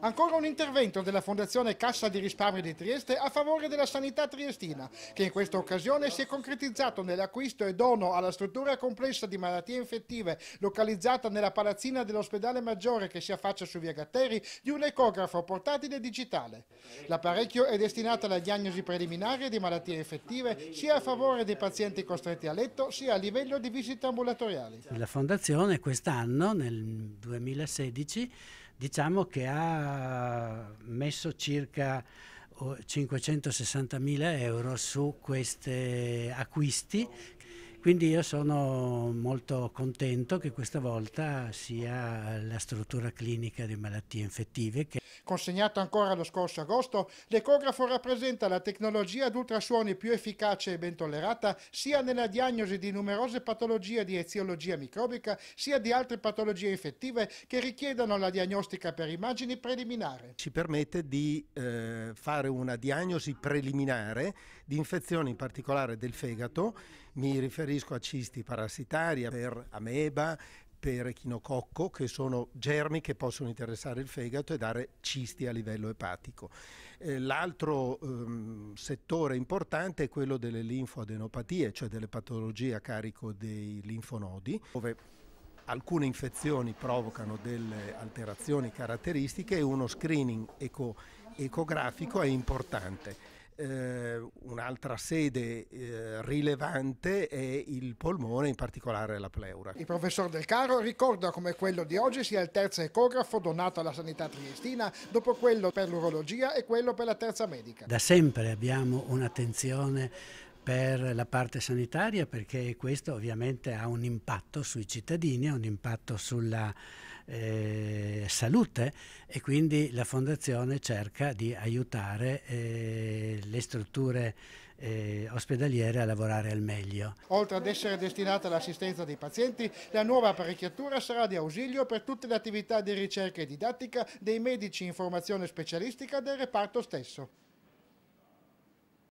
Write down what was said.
Ancora un intervento della Fondazione Cassa di Risparmio di Trieste a favore della sanità triestina, che in questa occasione si è concretizzato nell'acquisto e dono alla struttura complessa di malattie infettive localizzata nella palazzina dell'ospedale maggiore che si affaccia su via Gatteri di un ecografo portatile digitale. L'apparecchio è destinato alla diagnosi preliminare di malattie infettive sia a favore dei pazienti costretti a letto sia a livello di visite ambulatoriali. La Fondazione quest'anno, nel 2016, diciamo che ha messo circa 560.000 euro su questi acquisti. Quindi io sono molto contento che questa volta sia la struttura clinica di malattie infettive che Consegnato ancora lo scorso agosto, l'ecografo rappresenta la tecnologia ad ultrasuoni più efficace e ben tollerata sia nella diagnosi di numerose patologie di eziologia microbica, sia di altre patologie infettive che richiedono la diagnostica per immagini preliminare. Ci permette di eh, fare una diagnosi preliminare di infezioni in particolare del fegato, mi riferisco a cisti parassitaria, per ameba, pere chinococco, che sono germi che possono interessare il fegato e dare cisti a livello epatico. Eh, l'altro ehm, settore importante è quello delle linfoadenopatie, cioè delle patologie a carico dei linfonodi, dove alcune infezioni provocano delle alterazioni caratteristiche e uno screening eco- ecografico è importante. Eh, un'altra sede eh, rilevante è il polmone, in particolare la pleura. Il professor Del Caro ricorda come quello di oggi sia il terzo ecografo donato alla sanità triestina, dopo quello per l'urologia e quello per la terza medica. Da sempre abbiamo un'attenzione per la parte sanitaria perché questo ovviamente ha un impatto sui cittadini, ha un impatto sulla eh, salute e quindi la fondazione cerca di aiutare eh, le strutture eh, ospedaliere a lavorare al meglio. Oltre ad essere destinata all'assistenza dei pazienti, la nuova apparecchiatura sarà di ausilio per tutte le attività di ricerca e didattica dei medici in formazione specialistica del reparto stesso.